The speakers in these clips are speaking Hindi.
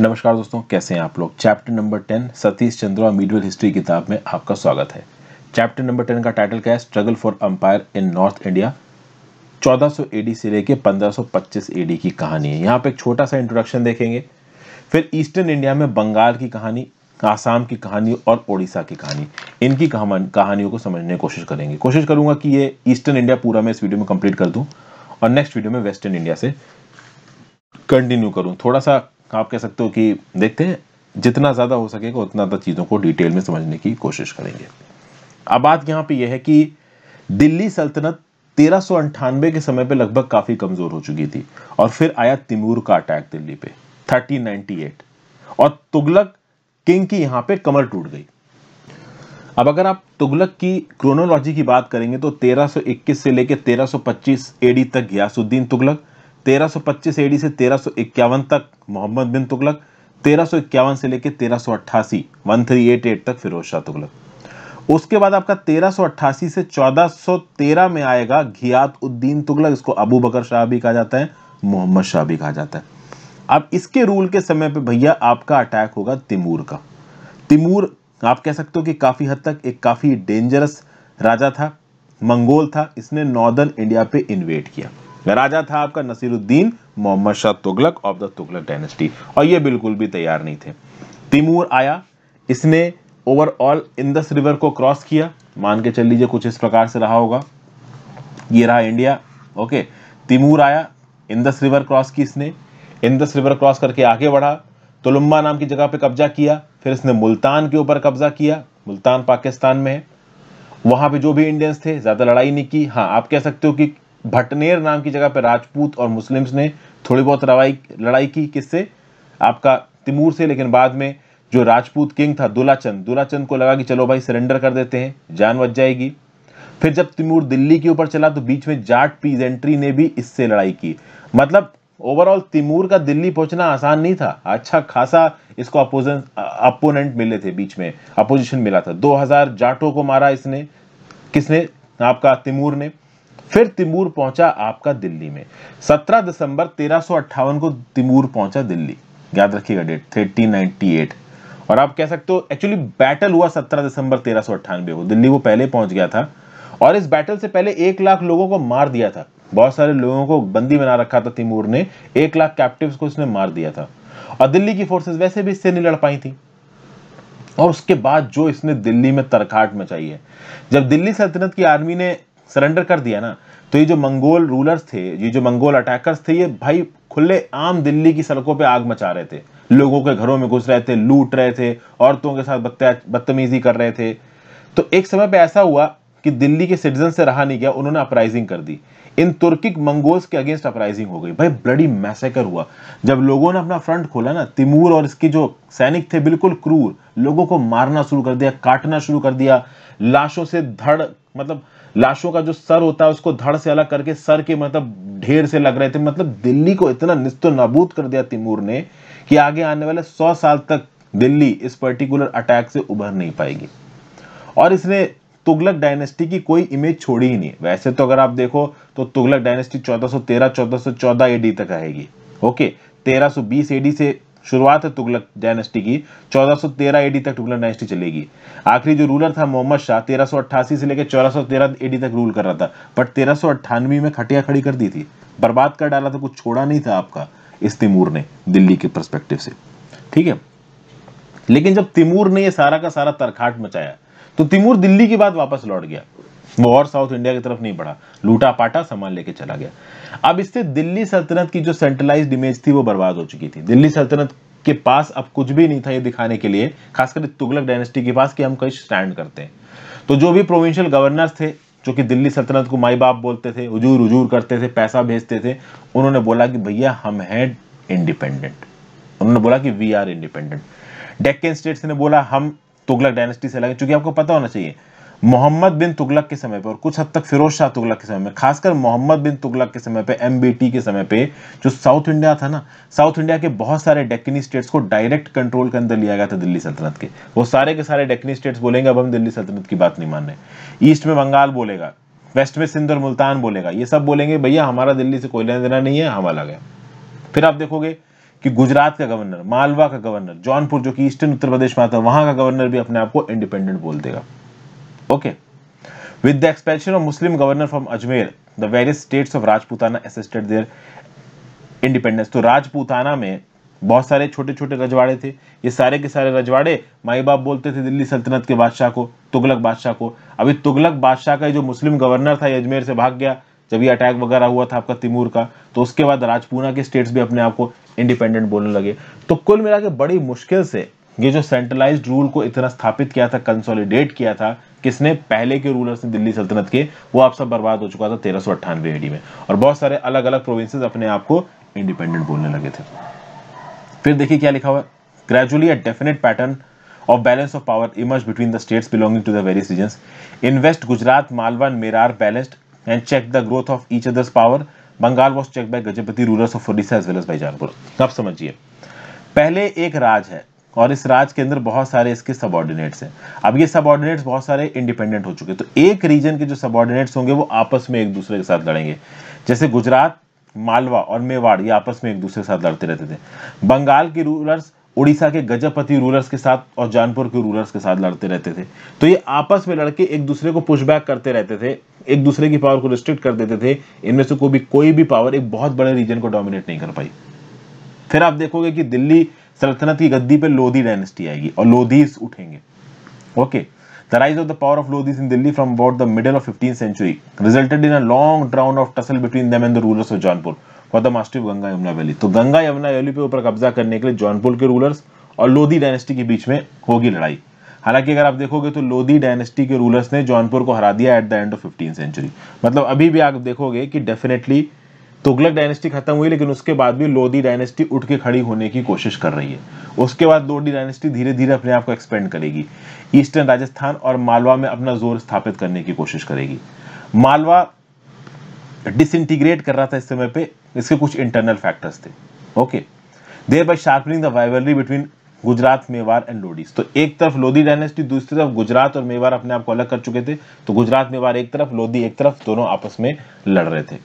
नमस्कार दोस्तों कैसे हैं आप लोग chapter number ten Satish Chandra medieval history किताब में आपका स्वागत है चैप्टर नंबर टेन का टाइटल क्या है struggle for empire in North India 1400 AD से लेके 1525 एडी की कहानी है यहाँ पे एक छोटा सा इंट्रोडक्शन देखेंगे फिर ईस्टर्न इंडिया में बंगाल की कहानी आसाम की कहानी और ओडिशा की कहानी इनकी कहानियों को समझने की कोशिश करेंगे कोशिश करूंगा कि ये ईस्टर्न इंडिया पूरा मैं इस वीडियो में कंप्लीट कर दूँ और नेक्स्ट वीडियो में वेस्टर्न इंडिया से कंटिन्यू करूँ थोड़ा सा आप कह सकते हो कि देखते हैं जितना ज़्यादा हो सकेगा उतना ज़्यादा चीज़ों को डिटेल में समझने की कोशिश करेंगे अब बात यहाँ पे यह है कि दिल्ली सल्तनत तेरह के समय पे लगभग काफ़ी कमज़ोर हो चुकी थी और फिर आया तिमूर का अटैक दिल्ली पे 1398 और तुगलक किंग की यहाँ पे कमर टूट गई अब अगर आप तुगलक की क्रोनोलॉजी की बात करेंगे तो 1321 से लेकर 1325 एडी तक गयासुद्दीन तुगलक 1325 एडी से तेरह तक मोहम्मद बिन तुगलक तेरह से लेकर तेरह वन तक फिरोज शाह तुगलक उसके बाद आपका 1388 से 1413 में आएगा घियात उद्दीन तुगलक इसको अबू बकर शाह भी कहा जाता है मोहम्मद शाह भी कहा जाता है अब इसके रूल के समय पे भैया आपका अटैक होगा तिमूर का तिमूर आप कह सकते हो कि काफ़ी हद तक एक काफ़ी डेंजरस राजा था मंगोल था इसने नॉर्दर्न इंडिया पे इन्वेट किया राजा था आपका Nasiruddin Mohammad Shah Tughlaq of the Tughlaq dynasty और ये बिल्कुल भी तैयार नहीं थे तिमूर आया इसने ओवरऑल इंदस रिवर को क्रॉस किया मान के चल लीजिए कुछ इस प्रकार से रहा होगा ये रहा इंडिया ओके तिमूर आया इंदस रिवर क्रॉस की इसने इंदस रिवर क्रॉस करके आगे बढ़ा तुलुम्बा नाम की जगह पे कब्जा किया फिर इसने मुल्तान के ऊपर कब्जा किया मुल्तान पाकिस्तान में है वहां पे जो भी इंडियंस थे ज़्यादा लड़ाई नहीं की हाँ आप कह सकते हो कि भटनेर नाम की जगह पर राजपूत और मुस्लिम्स ने थोड़ी बहुत लड़ाई लड़ाई की किससे आपका तिमूर से लेकिन बाद में जो राजपूत किंग था दुलाचंद दुलाचंद को लगा कि चलो भाई सरेंडर कर देते हैं जान बच जाएगी फिर जब तिमूर दिल्ली के ऊपर चला तो बीच में जाट पीजेंट्री ने भी इससे लड़ाई की मतलब ओवरऑल तिमूर का दिल्ली पहुंचना आसान नहीं था अच्छा खासा इसको अपोजन अपोनेंट मिले थे बीच में अपोजिशन मिला था 2000 जाटों को मारा इसने किसने आपका तिमूर ने फिर तिमूर पहुंचा आपका दिल्ली में 17 दिसंबर तेरह को तिमूर पहुंचा दिल्ली याद रखिएगा डेट 1398 और आप कह सकते हो एक्चुअली बैटल हुआ 17 दिसंबर तेरह को दिल्ली वो पहले पहुंच गया था और इस बैटल से पहले एक लाख लोगों को मार दिया था बहुत सारे लोगों को बंदी बना रखा था तिमूर ने एक लाख कैप्टिव्स को उसने मार दिया था और दिल्ली की फोर्सेस वैसे भी इससे नहीं लड़ पाई थी और उसके बाद जो इसने दिल्ली में तरकाट मचाई है जब दिल्ली सल्तनत की आर्मी ने सरेंडर कर दिया ना तो ये जो मंगोल रूलर्स थे ये जो मंगोल अटैकर्स थे ये भाई खुले आम दिल्ली की सड़कों पे आग मचा रहे थे लोगों के घरों में घुस रहे थे लूट रहे थे औरतों के साथ बदतमीजी कर रहे थे तो एक समय पे ऐसा हुआ कि दिल्ली के सिटीजन से रहा नहीं गया उन्होंने अपराइजिंग कर दी इन तुर्किक मंगोल्स के अगेंस्ट अपराइजिंग हो गई भाई ब्लडी मैसेकर हुआ जब लोगों ने अपना फ्रंट खोला ना तिमूर और इसके जो सैनिक थे बिल्कुल क्रूर लोगों को मारना शुरू कर दिया काटना शुरू कर दिया लाशों से धड़ मतलब लाशों का जो सर होता है उसको धड़ से अलग करके सर के मतलब ढेर से लग रहे थे मतलब दिल्ली को इतना निस्तो नबूद कर दिया तिमूर ने कि आगे आने वाले सौ साल तक दिल्ली इस पर्टिकुलर अटैक से उभर नहीं पाएगी और इसने तुगलक डायनेस्टी की कोई इमेज छोड़ी ही नहीं वैसे तो अगर आप देखो तो तुगलक डायनेस्टी 1413 1414 एडी तक आएगी ओके 1320 एडी से शुरुआत है तुगलक डायनेस्टी की 1413 एडी तक तुगलक डायनेस्टी चलेगी आखिरी जो रूलर था मोहम्मद शाह 1388 से लेकर 1413 एडी तक रूल कर रहा था बट तेरह में खटिया खड़ी कर दी थी बर्बाद कर डाला था कुछ छोड़ा नहीं था आपका इस तिमूर ने दिल्ली के परस्पेक्टिव से ठीक है लेकिन जब तिमूर ने यह सारा का सारा तरखाट मचाया तो तिमूर दिल्ली के बाद वापस लौट गया वो और साउथ इंडिया की तरफ नहीं बढ़ा लूटा पाटा सामान लेके चला गया अब इससे दिल्ली सल्तनत की जो सेंट्रलाइज्ड इमेज थी वो बर्बाद हो चुकी थी दिल्ली सल्तनत के पास अब कुछ भी नहीं था ये दिखाने के लिए खासकर तुगलक डायनेस्टी के पास कि हम कहीं स्टैंड करते हैं तो जो भी प्रोविंशियल गवर्नर्स थे जो कि दिल्ली सल्तनत को माई बाप बोलते थे उजूर उजूर करते थे पैसा भेजते थे उन्होंने बोला कि भैया हम हैं इंडिपेंडेंट उन्होंने बोला कि we are independent Deccan states ने बोला हम तुगलक डायनेस्टी से लगे चूंकि आपको पता होना चाहिए मोहम्मद बिन तुगलक के समय पर और कुछ हद तक फिरोज शाह तुगलक के समय में खासकर मोहम्मद बिन तुगलक के समय पे एमबीटी के समय पे जो साउथ इंडिया था ना साउथ इंडिया के बहुत सारे डेक्नी स्टेट्स को डायरेक्ट कंट्रोल के अंदर लिया गया था दिल्ली सल्तनत के वो सारे के सारे डेक्नी स्टेट्स बोलेंगे अब हम दिल्ली सल्तनत की बात नहीं मान रहे ईस्ट में बंगाल बोलेगा वेस्ट में सिंध और मुल्तान बोलेगा ये सब बोलेंगे भैया हमारा दिल्ली से कोई लेना देना नहीं है हम अलग है फिर आप देखोगे कि गुजरात का गवर्नर मालवा का गवर्नर जौनपुर जो कि ईस्टर्न उत्तर प्रदेश में आता है वहां का गवर्नर भी अपने आप को इंडिपेंडेंट बोल देगा Okay. With the expulsion of Muslim governor from Ajmer, the various states of Rajputana assisted their independence. तो rajputana में बहुत सारे छोटे छोटे रजवाड़े थे ये सारे के सारे रजवाड़े माई बाप बोलते थे दिल्ली सल्तनत के बादशाह को तुगलक बादशाह को अभी तुगलक बादशाह का जो मुस्लिम गवर्नर था अजमेर से भाग गया जब ये अटैक वगैरह हुआ था आपका तिमूर का तो उसके बाद राजपूना के स्टेट्स भी अपने आप को इंडिपेंडेंट बोलने लगे तो कुल मिला के बड़ी मुश्किल से ये जो सेंट्रलाइज रूल को इतना स्थापित किया था कंसोलिडेट किया था किसने पहले के रूलर्स ने दिल्ली सल्तनत के वो आप सब बर्बाद हो चुका था तेरह सौ अट्ठानवे में और बहुत सारे अलग अलग प्रोविंसेस अपने आप को इंडिपेंडेंट बोलने लगे थे फिर देखिए क्या लिखा हुआ gradually a definite pattern of balance of power emerge between the states belonging to the various region in west Gujarat Malwa Mewar balanced and check the growth of each others power Bengal was check by Gajapati rulers of Orissa as well as by Jaunpur कब समझिए पहले एक राज है और इस राज्य के अंदर बहुत सारे इसके सबॉर्डिनेट्स हैं अब ये सबॉर्डिनेट्स बहुत सारे इंडिपेंडेंट हो चुके तो एक रीजन के जो सबॉर्डिनेट्स होंगे वो आपस में एक दूसरे के साथ लड़ेंगे जैसे गुजरात मालवा और मेवाड़ ये आपस में एक दूसरे के साथ लड़ते रहते थे बंगाल के रूलर्स उड़ीसा के गजपति रूलर्स के साथ और जानपुर के रूलर्स के साथ लड़ते रहते थे तो ये आपस में लड़के एक दूसरे को पुशबैक करते रहते थे एक दूसरे की पावर को रिस्ट्रिक्ट कर देते थे इनमें से कोई भी कोई भी पावर एक बहुत बड़े रीजन को डोमिनेट नहीं कर पाई फिर आप देखोगे कि दिल्ली सल्तनत की गद्दी पर लोधी डायनेस्टी आएगी और लोधीज उठेंगे okay the rise of the power of Lodhis in Delhi from about the middle of fifteen century resulted in a long drawn of tussle between them and the rulers of Jaunpur for the master Ganga Yamuna valley तो गंगा यमुना वैली पे ऊपर कब्जा करने के लिए जौनपुर के रूलर्स और लोधी डायनेस्टी के बीच में होगी लड़ाई हालांकि अगर आप देखोगे तो लोधी डायनेस्टी के रूलर्स ने जौनपुर को हरा दिया at the end of fifteen century मतलब अभी भी आप देखोगे कि डेफिनेटली तुगलक डायनेस्टी खत्म हुई लेकिन उसके बाद भी लोधी डायनेस्टी उठ के खड़ी होने की कोशिश कर रही है उसके बाद लोधी डायनेस्टी धीरे धीरे अपने आप को एक्सपेंड करेगी ईस्टर्न राजस्थान और मालवा में अपना जोर स्थापित करने की कोशिश करेगी मालवा डिसइंटीग्रेट कर रहा था इस समय पे इसके कुछ इंटरनल फैक्टर्स थे okay thereby sharpening the rivalry between Gujarat Mewar and Lodis तो एक तरफ लोधी डायनेस्टी दूसरी तरफ गुजरात और मेवार अपने आप को अलग कर चुके थे तो गुजरात मेवार एक तरफ लोधी एक तरफ दोनों आपस में लड़ रहे थे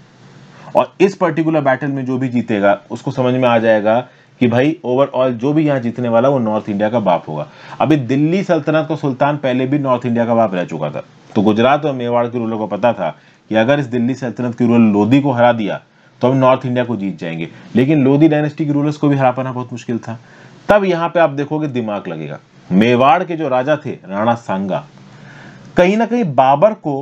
और इस पर्टिकुलर बैटल में जो भी जीतेगा उसको समझ में आ जाएगा कि भाई ओवरऑल जो भी यहाँ जीतने वाला वो नॉर्थ इंडिया का बाप होगा अभी दिल्ली सल्तनत का सुल्तान पहले भी नॉर्थ इंडिया का बाप रह चुका था तो गुजरात और मेवाड़ के रूलर को पता था कि अगर इस दिल्ली सल्तनत के रूलर लोधी को हरा दिया तो हम नॉर्थ इंडिया को जीत जाएंगे लेकिन लोधी डायनेस्टी के रूलर्स को भी हरा पाना बहुत मुश्किल था तब यहाँ पे आप देखोगे दिमाग लगेगा मेवाड़ के जो राजा थे राणा सांगा कहीं ना कहीं बाबर को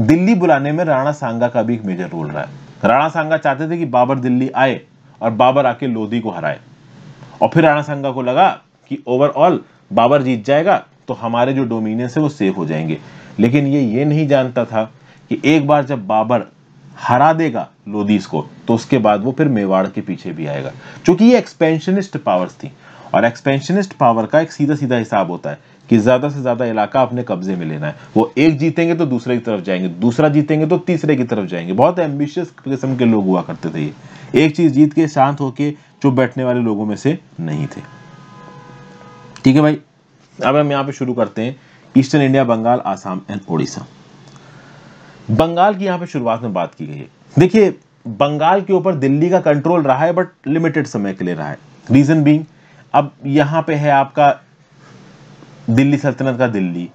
दिल्ली बुलाने में राणा सांगा का भी एक मेजर रोल रहा है राणा सांगा चाहते थे कि बाबर दिल्ली आए और बाबर आके लोधी को हराए और फिर राणा सांगा को लगा कि ओवरऑल बाबर जीत जाएगा तो हमारे जो डोमिनियंस है वो सेफ हो जाएंगे लेकिन ये ये नहीं जानता था कि एक बार जब बाबर हरा देगा लोधी को तो उसके बाद वो फिर मेवाड़ के पीछे भी आएगा क्योंकि ये एक्सपेंशनिस्ट पावर्स थी और एक्सपेंशनिस्ट पावर का एक सीधा सीधा हिसाब होता है कि ज्यादा से ज्यादा इलाका अपने कब्जे में लेना है वो एक जीतेंगे तो दूसरे की तरफ जाएंगे दूसरा जीतेंगे तो तीसरे की तरफ जाएंगे बहुत एम्बिशियस किस्म के लोग हुआ करते थे ये एक चीज जीत के शांत होके जो बैठने वाले लोगों में से नहीं थे ठीक है भाई अब हम यहाँ पे शुरू करते हैं eastern India Bengal Assam and Odisha Bengal की यहाँ पे शुरुआत में बात की गई है देखिए बंगाल के ऊपर दिल्ली का कंट्रोल रहा है बट लिमिटेड समय के लिए रहा है रीजन बींग अब यहाँ पे है आपका दिल्ली सल्तनत का दिल्ली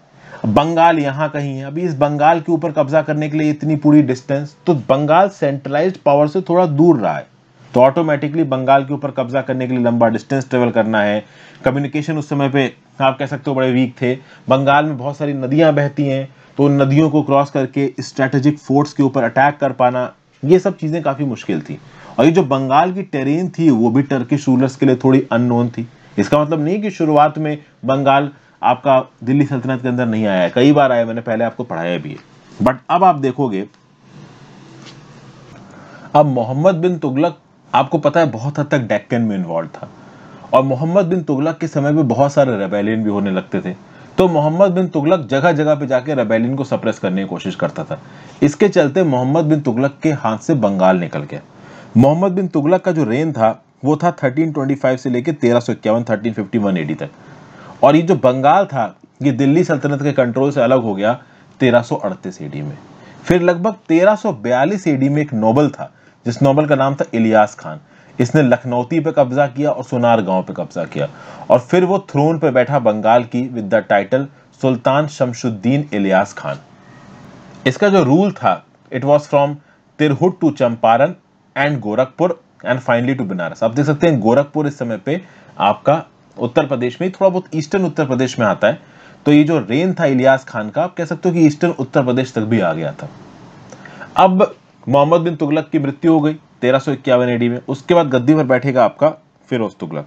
बंगाल यहाँ कहीं है अभी इस बंगाल के ऊपर कब्जा करने के लिए इतनी पूरी डिस्टेंस तो बंगाल सेंट्रलाइज्ड पावर से थोड़ा दूर रहा है तो ऑटोमेटिकली बंगाल के ऊपर कब्जा करने के लिए लंबा डिस्टेंस ट्रेवल करना है कम्युनिकेशन उस समय पे आप कह सकते हो बड़े वीक थे बंगाल में बहुत सारी नदियां बहती हैं तो उन नदियों को क्रॉस करके स्ट्रेटेजिक फोर्ट्स के ऊपर अटैक कर पाना ये सब चीज़ें काफ़ी मुश्किल थी और ये जो बंगाल की टेरेन थी वो भी टर्किश रूलर्स के लिए थोड़ी अननोन थी इसका मतलब नहीं कि शुरुआत में बंगाल आपका दिल्ली सल्तनत के अंदर नहीं आया है कई बार आया मैंने पहले आपको पढ़ाया भी है बट अब आप देखोगे अब मोहम्मद बिन तुगलक आपको पता है बहुत हद तक डेक्कन में इन्वॉल्व था और मोहम्मद बिन तुगलक के समय में बहुत सारे रेबेलियन भी होने लगते थे तो मोहम्मद बिन तुगलक जगह जगह पे जाके रेबेलियन को सप्रेस करने की कोशिश करता था इसके चलते मोहम्मद बिन तुगलक के हाथ से बंगाल निकल गया मोहम्मद बिन तुगलक का जो रेन था वो था 1325 से लेकर तेरह सौ इक्यावन थर्टीन एडी तक और ये जो बंगाल था ये दिल्ली सल्तनत के कंट्रोल से अलग हो गया तेरह सौ में फिर लगभग तेरह सौ में एक नोबल था जिस नोबल का नाम था इलियास खान इसने लखनौती पर कब्जा किया और सोनार गांव पे कब्जा किया और फिर वो थ्रोन पर बैठा बंगाल की with the title Sultan Shamsuddin Ilyas Khan इसका जो रूल था it was from Tirhut to Champaran and Gorakhpur and finally to Banaras आप देख सकते हैं गोरखपुर इस समय पे आपका उत्तर प्रदेश में थोड़ा बहुत ईस्टर्न उत्तर प्रदेश में आता है तो ये जो रेन था इलियास खान का आप कह सकते हो कि ईस्टर्न उत्तर प्रदेश तक भी आ गया था अब मोहम्मद बिन तुगलक की मृत्यु हो गई तेरह सौ इक्यावन एडी में उसके बाद गद्दी पर बैठेगा आपका फिरोज तुगलक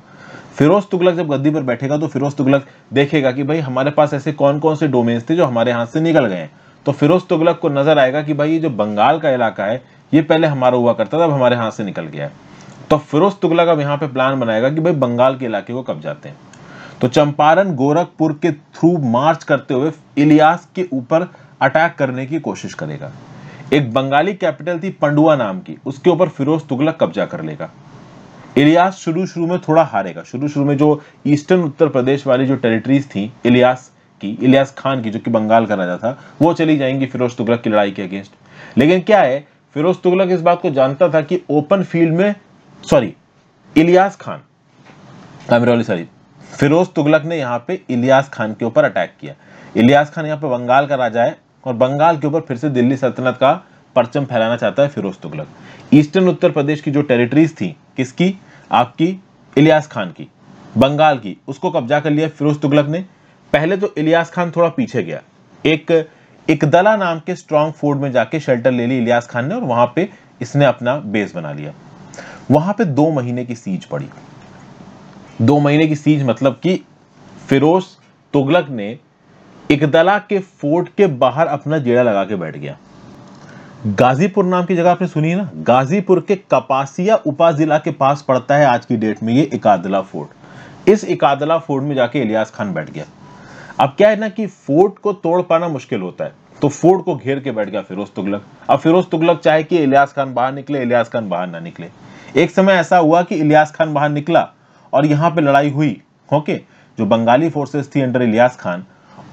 फिरोज तुगलक जब गद्दी पर बैठेगा तो फिरोज तुगलक देखेगा कि भाई हमारे पास ऐसे कौन कौन से डोमेन्स थे जो हमारे हाथ से निकल गए तो फिरोज तुगलक को नजर आएगा कि भाई ये जो बंगाल का इलाका है ये पहले हमारा हुआ करता था अब हमारे हाथ से निकल गया है तो फिरोज तुगलक अब यहाँ पे प्लान बनाएगा कि भाई बंगाल के इलाके को कब जाते हैं तो चंपारण गोरखपुर के थ्रू मार्च करते हुए इलियास के ऊपर अटैक करने की कोशिश करेगा एक बंगाली कैपिटल थी पंडुआ नाम की उसके ऊपर फिरोज तुगलक कब्जा कर लेगा इलियास शुरू शुरू में थोड़ा हारेगा शुरू शुरू में जो ईस्टर्न उत्तर प्रदेश वाली जो टेरिटरीज थी इलियास की इलियास खान की जो कि बंगाल का राजा था वो चली जाएंगी फिरोज तुगलक की लड़ाई के अगेंस्ट लेकिन क्या है फिरोज तुगलक इस बात को जानता था कि ओपन फील्ड में सॉरी इलियास खान कामरौली सॉरी फिरोज तुगलक ने यहाँ पे इलियास खान के ऊपर अटैक किया इलियास खान यहाँ पे बंगाल का राजा है और बंगाल के ऊपर फिर से दिल्ली सल्तनत का परचम फैलाना चाहता है फिरोज तुगलक ईस्टर्न उत्तर प्रदेश की जो टेरिटरीज थी किसकी आपकी इलियास खान की बंगाल की उसको कब्जा कर लिया फिरोज तुगलक ने पहले तो इलियास खान थोड़ा पीछे गया एक इकदला नाम के स्ट्रांग फोर्ड में जाके शेल्टर ले ली इलियास खान ने और वहां पे इसने अपना बेस बना लिया वहां पे दो महीने की सीज पड़ी दो महीने की सीज मतलब कि फिरोज तुगलक ने इकदला के फोर्ट के बाहर अपना जेड़ा लगा के बैठ गया गाजीपुर नाम की जगह आपने सुनी है ना गाजीपुर के कपासिया उपा जिला के पास पड़ता है आज की डेट में ये इकादला फोर्ट इस इकादला फोर्ट में जाके इलियास खान बैठ गया अब क्या है ना कि फोर्ट को तोड़ पाना मुश्किल होता है तो फोर्ट को घेर के बैठ गया फिरोज तुगलक अब फिरोज तुगलक चाहे कि इलियास खान बाहर निकले इलियास खान बाहर ना निकले एक समय ऐसा हुआ कि इलियास खान बाहर निकला और यहाँ पे लड़ाई हुई ओके जो बंगाली फोर्सेस थी अंडर इलियास खान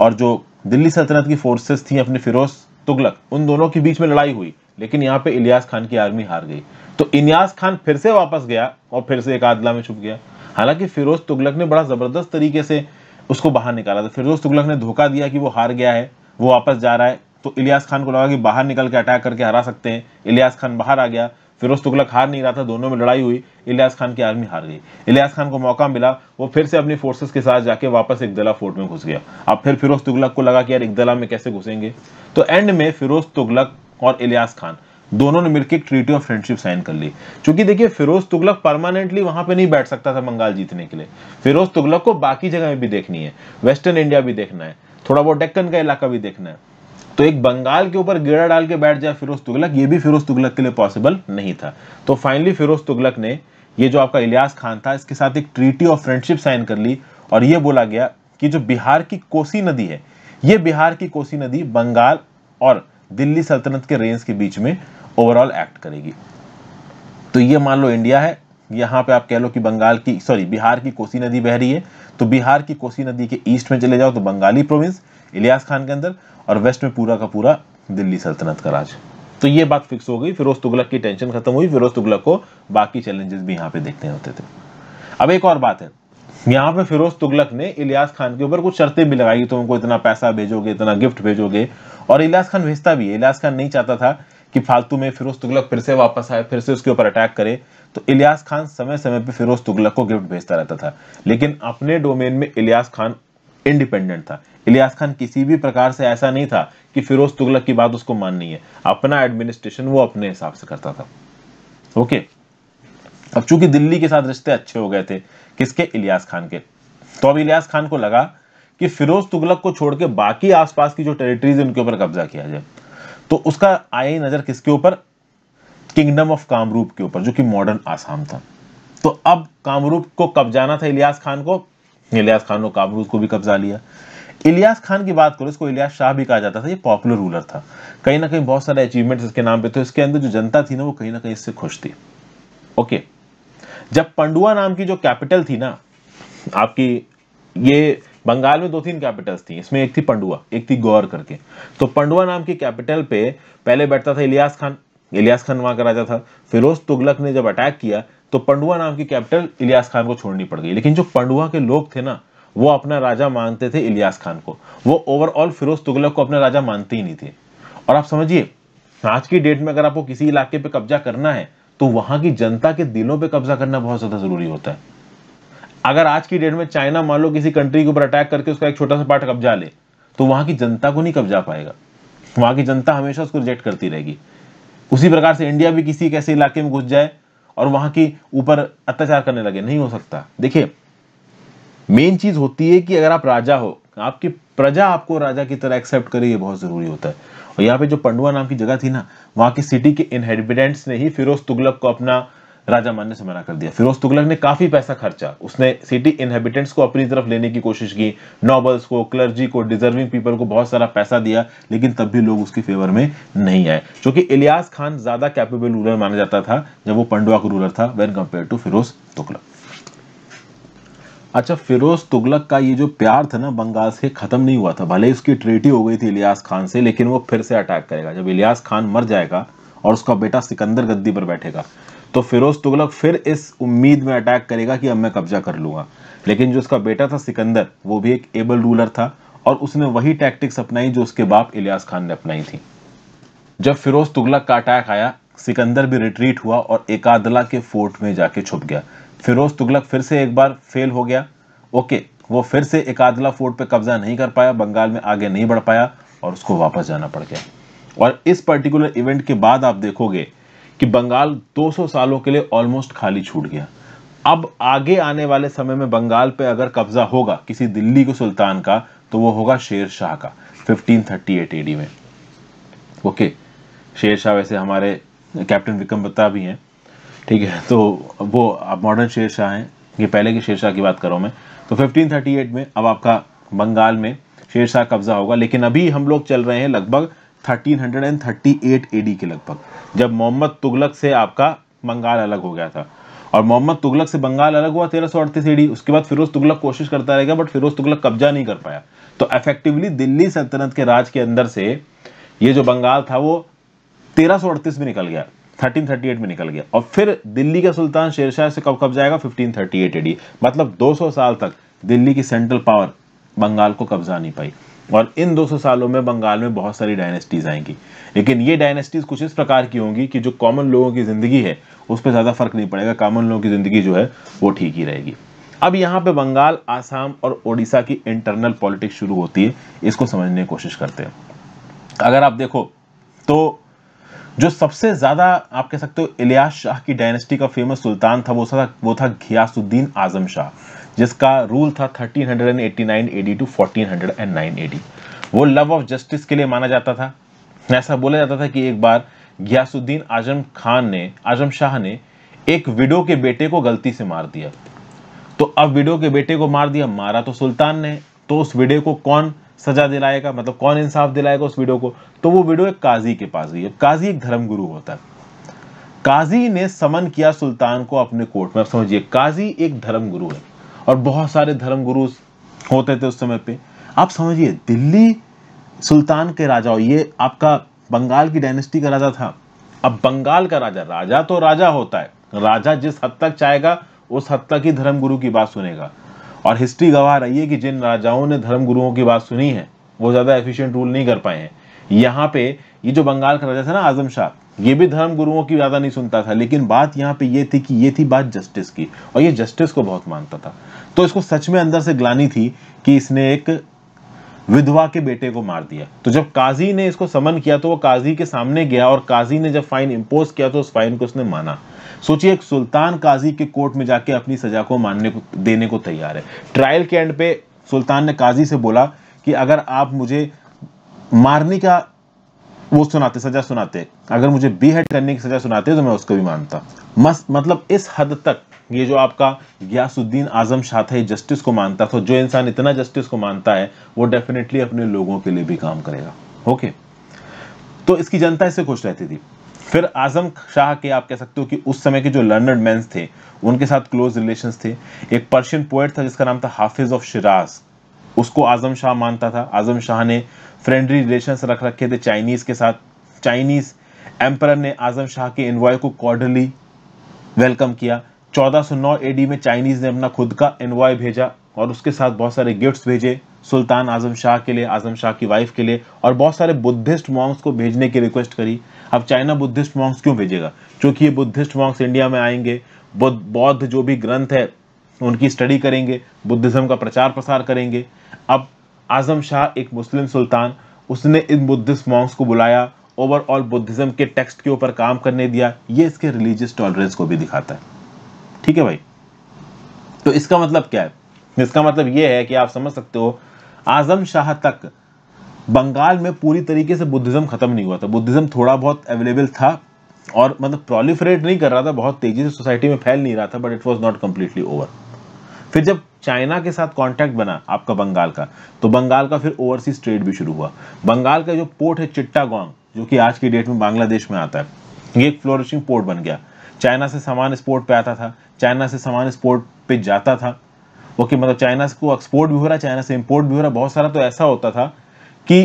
और जो दिल्ली सल्तनत की फोर्सेस थी अपने फिरोज तुगलक उन दोनों के बीच में लड़ाई हुई लेकिन यहाँ पे इलियास खान की आर्मी हार गई तो इनियास खान फिर से वापस गया और फिर से एक आदला में छुप गया हालांकि फिरोज तुगलक ने बड़ा ज़बरदस्त तरीके से उसको बाहर निकाला था फिरोज तुगलक ने धोखा दिया कि वो हार गया है वो वापस जा रहा है तो इलियास खान को लगा कि बाहर निकल के अटैक करके हरा सकते हैं इलियास खान बाहर आ गया फिरोज तुगलक हार नहीं रहा था दोनों में लड़ाई हुई इलियास खान की आर्मी हार गई इलियास खान को मौका मिला वो फिर से अपनी फोर्सेस के साथ जाके वापस इकदला फोर्ट में घुस गया अब फिर फिरोज तुगलक को लगा कि यार इकदला में कैसे घुसेंगे तो एंड में फिरोज तुगलक और इलियास खान दोनों ने मिलकर एक ट्रीटी ऑफ फ्रेंडशिप साइन कर ली क्योंकि देखिए फिरोज तुगलक परमानेंटली वहां पे नहीं बैठ सकता था बंगाल जीतने के लिए फिरोज तुगलक को बाकी जगह भी देखनी है वेस्टर्न इंडिया भी देखना है थोड़ा बहुत डेक्कन का इलाका भी देखना है तो एक बंगाल के ऊपर गेड़ा डाल के बैठ जाए फिरोज तुगलक ये भी फिरोज तुगलक के लिए पॉसिबल नहीं था तो फाइनली फिरोज तुगलक ने ये जो आपका इलियास खान था इसके साथ एक ट्रीटी ऑफ फ्रेंडशिप साइन कर ली और ये बोला गया कि जो बिहार की कोसी नदी है ये बिहार की कोसी नदी बंगाल और दिल्ली सल्तनत के रेंज के बीच में ओवरऑल एक्ट करेगी तो ये मान लो इंडिया है यहाँ पे आप कह लो कि बंगाल की सॉरी बिहार की कोसी नदी बह रही है तो बिहार की कोसी नदी के ईस्ट में चले जाओ तो बंगाली प्रोविंस इलियास खान के अंदर और वेस्ट में पूरा का पूरा दिल्ली सल्तनत का राज तो ये बात फिक्स हो गई फिरोज तुगलक की टेंशन खत्म हुई फिरोज तुगलक को बाकी चैलेंजेस भी यहाँ पे देखने होते थे अब एक और बात है यहाँ पे फिरोज तुगलक ने इलियास खान के ऊपर कुछ शर्तें भी लगाई तुम उनको इतना पैसा भेजोगे इतना गिफ्ट भेजोगे और इलियास खान भेजता भी है इलियास खान नहीं चाहता था कि फालतू में फिरोज तुगलक फिर से वापस आए फिर से उसके ऊपर अटैक करे तो इलियास खान समय समय पर फिरोज तुगलक को गिफ्ट भेजता रहता था लेकिन अपने डोमेन में इलियास खान इंडिपेंडेंट था इलियास खान किसी भी प्रकार से ऐसा नहीं था कि फिरोज तुगलक की बात उसको माननी है अपना एडमिनिस्ट्रेशन वो अपने हिसाब से करता था ओके अब चूंकि दिल्ली के साथ रिश्ते अच्छे हो गए थे किसके इलियास खान के तो अब इलियास खान को लगा कि फिरोज तुगलक को छोड़ के बाकी आसपास की जो टेरिटरीज उनके ऊपर कब्जा किया जाए तो उसका आई नजर किसके ऊपर किंगडम ऑफ कामरूप के ऊपर जो कि मॉडर्न आसाम था तो अब कामरूप को कब जाना था इलियास खान को इलियास खान और काबरूज को भी कब्जा लिया इलियास खान की बात करो इसको इलियास शाह भी कहा जाता था ये पॉपुलर रूलर था कहीं ना कहीं बहुत सारे अचीवमेंट्स इसके नाम पे थे इसके अंदर जो जनता थी ना वो कहीं ना कहीं इससे खुश थी ओके जब पंडुआ नाम की जो कैपिटल थी ना आपकी ये बंगाल में दो तीन कैपिटल्स थी इसमें एक थी पंडुआ एक थी गौर करके तो पंडुआ नाम की कैपिटल पे पहले बैठता था इलियास खान इलियास खान वहां का राजा था फिरोज तुगलक ने जब अटैक किया तो पंडुआ नाम की कैपिटल इलियास खान को छोड़नी पड़ गई लेकिन जो पंडुआ के लोग थे ना वो अपना राजा मानते थे इलियास खान को वो ओवरऑल फिरोज तुगलक को अपना राजा मानते ही नहीं थे और आप समझिए आज की डेट में अगर आपको किसी इलाके पे कब्जा करना है तो वहां की जनता के दिलों पे कब्जा करना बहुत ज्यादा जरूरी होता है अगर आज की डेट में चाइना मान लो किसी कंट्री के ऊपर अटैक करके उसका एक छोटा सा पार्ट कब्जा ले तो वहां की जनता को नहीं कब्जा पाएगा वहां की जनता हमेशा उसको रिजेक्ट करती रहेगी उसी प्रकार से इंडिया भी किसी कैसे ऐसे इलाके में घुस जाए और वहां के ऊपर अत्याचार करने लगे नहीं हो सकता देखिए मेन चीज होती है कि अगर आप राजा हो आपकी प्रजा आपको राजा की तरह एक्सेप्ट करे ये बहुत जरूरी होता है और यहाँ पे जो पंडुआ नाम की जगह थी ना वहां की सिटी के इनहेबिटेंट्स ने ही फिरोज तुगलक को अपना राजा मान ने से मना कर दिया फिरोज तुगलक ने काफी पैसा खर्चा उसने सिटी इनहेबिटेंट्स को अपनी तरफ लेने की कोशिश की नॉबल्स को क्लर्जी को डिजर्विंग पीपल को बहुत सारा पैसा दिया लेकिन तब भी लोग उसकी फेवर में नहीं आए क्योंकि इलियास खान ज्यादा कैपेबल रूलर माना जाता था जब वो पंडुआ का रूलर था when compare to Firoz Tughlaq अच्छा फिरोज तुगलक का ये जो प्यार था ना बंगाल से ख़त्म नहीं हुआ था भले ही उसकी ट्रेटी हो गई थी इलियास खान से लेकिन वो फिर से अटैक करेगा जब इलियास खान मर जाएगा और उसका बेटा सिकंदर गद्दी पर बैठेगा तो फिरोज तुगलक फिर इस उम्मीद में अटैक करेगा कि अब मैं कब्जा कर लूंगा लेकिन जो उसका बेटा था सिकंदर वो भी एक एबल रूलर था और उसने वही टैक्टिक्स अपनाई जो उसके बाप इलियास खान ने अपनाई थी जब फिरोज तुगलक का अटैक आया सिकंदर भी रिट्रीट हुआ और एकादला के फोर्ट में जाके छुप गया फिरोज तुगलक फिर से एक बार फेल हो गया ओके वो फिर से एकादला फोर्ट पर कब्जा नहीं कर पाया बंगाल में आगे नहीं बढ़ पाया और उसको वापस जाना पड़ गया और इस पर्टिकुलर इवेंट के बाद आप देखोगे कि बंगाल 200 सालों के लिए ऑलमोस्ट खाली छूट गया अब आगे आने वाले समय में बंगाल पे अगर कब्जा होगा किसी दिल्ली के सुल्तान का तो वो होगा शेर शाह का 1538 एडी में ओके शेर शाह वैसे हमारे कैप्टन विक्रम बत्ता भी हैं ठीक है तो वो अब मॉडर्न शेर शाह हैं ये पहले के शेर शाह की बात करो मैं तो 1538 में अब आपका बंगाल में शेर शाह कब्जा होगा लेकिन अभी हम लोग चल रहे हैं लगभग 1338 एडी के लगभग जब मोहम्मद तुगलक से आपका बंगाल अलग हो गया था और मोहम्मद तुगलक से बंगाल अलग हुआ तेरह सौ अड़तीस एडी उसके बाद फिरोज तुगलक कोशिश करता रहेगा बट फिरोज तुगलक कब्जा नहीं कर पाया तो इफेक्टिवली दिल्ली सल्तनत के राज के अंदर से ये जो बंगाल था वो तेरह में निकल गया 1338 में निकल गया और फिर दिल्ली का सुल्तान शेरशाह से कब कब जाएगा 1538 एडी मतलब 200 साल तक दिल्ली की सेंट्रल पावर बंगाल को कब्जा नहीं पाई और इन 200 सालों में बंगाल में बहुत सारी डायनेस्टीज आएंगी लेकिन ये डायनेस्टीज कुछ इस प्रकार की होंगी कि जो कॉमन लोगों की ज़िंदगी है उस पर ज़्यादा फर्क नहीं पड़ेगा कॉमन लोगों की ज़िंदगी जो है वो ठीक ही रहेगी अब यहाँ पे बंगाल आसाम और ओडिशा की इंटरनल पॉलिटिक्स शुरू होती है इसको समझने की कोशिश करते हैं अगर आप देखो तो जो सबसे ज़्यादा आप कह सकते हो इलियास शाह की डायनेस्टी का फेमस सुल्तान था वो था वो था घियासुद्दीन आजम शाह जिसका रूल था 1389 एडी टू 1409 एडी वो लव ऑफ जस्टिस के लिए माना जाता था ऐसा बोला जाता था कि एक बार गियासुद्दीन आजम खान ने आजम शाह ने एक विडो के बेटे को गलती से मार दिया तो अब विडो के बेटे को मार दिया मारा तो सुल्तान ने तो उस विडो को कौन सजा दिलाएगा मतलब कौन इंसाफ दिलाएगा उस विडो को तो वो विडो एक काजी के पास गई काजी एक धर्मगुरु होता है काजी ने समन किया सुल्तान को अपने कोर्ट में समझिए काजी एक धर्मगुरु है और बहुत सारे धर्म गुरु होते थे उस समय पे आप समझिए दिल्ली सुल्तान के राजा ये आपका बंगाल की डायनेस्टी का राजा था अब बंगाल का राजा राजा तो राजा होता है राजा जिस हद तक चाहेगा उस हद तक ही धर्म गुरु की बात सुनेगा और हिस्ट्री गवाह रही है कि जिन राजाओं ने धर्म गुरुओं की बात सुनी है वो ज़्यादा एफिशिएंट रूल नहीं कर पाए हैं यहाँ पे ये जो बंगाल का राजा था ना आजम शाह ये भी धर्म गुरुओं की ज़्यादा नहीं सुनता था लेकिन बात यहाँ पे ये थी कि ये थी बात जस्टिस की और ये जस्टिस को बहुत मानता था तो इसको सच में अंदर से ग्लानी थी कि इसने एक विधवा के बेटे को मार दिया तो जब काजी ने इसको समन किया तो वो काजी के सामने गया और काजी ने जब फाइन इम्पोज किया तो उस फाइन को उसने माना सोचिए एक सुल्तान काजी के कोर्ट में जाके अपनी सजा को मानने को देने को तैयार है ट्रायल के एंड पे सुल्तान ने काजी से बोला कि अगर आप मुझे मारने का वो सुनाते सजा सुनाते अगर मुझे बेहद करने की सजा सुनाते तो मैं उसको भी मानता मस मतलब इस हद तक ये जो आपका गयासुद्दीन आजम शाह था जस्टिस को मानता था जो इंसान इतना जस्टिस को मानता है वो डेफिनेटली अपने लोगों के लिए भी काम करेगा ओके तो इसकी जनता इससे खुश रहती थी फिर आजम शाह के आप कह सकते हो कि उस समय के जो लर्नर्ड मैं थे उनके साथ क्लोज रिलेशन थे एक पर्शियन पोएट था जिसका नाम था हाफिज ऑफ शिराज उसको आजम शाह मानता था आजम शाह ने फ्रेंडली रिलेशंस रख रखे थे चाइनीज़ के साथ चाइनीज़ एम्पर ने आज़म शाह के इन्वॉय को कॉर्डली वेलकम किया 1409 एडी में चाइनीज़ ने अपना खुद का इन्वॉय भेजा और उसके साथ बहुत सारे गिफ्ट्स भेजे सुल्तान आजम शाह के लिए आजम शाह की वाइफ के लिए और बहुत सारे बुद्धिस्ट मॉन्ग्स को भेजने की रिक्वेस्ट करी अब चाइना बुद्धिस्ट मॉन्ग्स क्यों भेजेगा क्योंकि ये बुद्धिस्ट मॉन्ग्स इंडिया में आएंगे बुद्ध बौद्ध जो भी ग्रंथ है उनकी स्टडी करेंगे बुद्धिज़्म का प्रचार प्रसार करेंगे अब आजम शाह एक मुस्लिम सुल्तान उसने इन बुद्धिस्ट मॉन्ग्स को बुलाया ओवरऑल बुद्धिज्म के टेक्स्ट के ऊपर काम करने दिया ये इसके रिलीजियस टॉलरेंस को भी दिखाता है ठीक है भाई तो इसका मतलब क्या है इसका मतलब ये है कि आप समझ सकते हो आजम शाह तक बंगाल में पूरी तरीके से बुद्धिज्म खत्म नहीं हुआ था बुद्धिज्म थोड़ा बहुत अवेलेबल था और मतलब प्रोलिफरेट नहीं कर रहा था बहुत तेजी से सोसाइटी में फैल नहीं रहा था but it was not completely over फिर जब चाइना के साथ कांटेक्ट बना आपका बंगाल का तो बंगाल का फिर ओवरसीज ट्रेड भी शुरू हुआ बंगाल का जो पोर्ट है चिट्टागोंग जो कि आज की डेट में बांग्लादेश में आता है ये एक फ्लोरिशिंग पोर्ट बन गया चाइना से सामान इस पे आता था चाइना से सामान इस पे जाता था ओके मतलब चाइना को एक्सपोर्ट भी हो रहा चाइना से इम्पोर्ट भी हो रहा बहुत सारा तो ऐसा होता था कि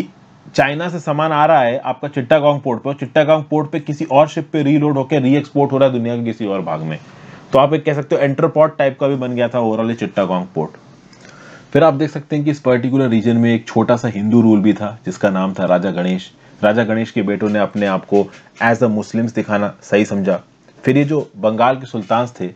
चाइना से सामान आ रहा है आपका चिट्टागोंग पोर्ट पर चिट्टागोंग पोर्ट पे किसी और शिप पे रीलोड होकर री एक्सपोर्ट हो रहा है दुनिया के किसी और भाग में तो आप एक कह सकते हो एंट्रोपॉट टाइप का भी बन गया था ओवरऑल चिट्टागोंग पोर्ट फिर आप देख सकते हैं कि इस पर्टिकुलर रीजन में एक छोटा सा हिंदू रूल भी था जिसका नाम था राजा गणेश राजा गणेश के बेटों ने अपने आप को एज अ मुस्लिम्स दिखाना सही समझा फिर ये जो बंगाल के सुल्तान थे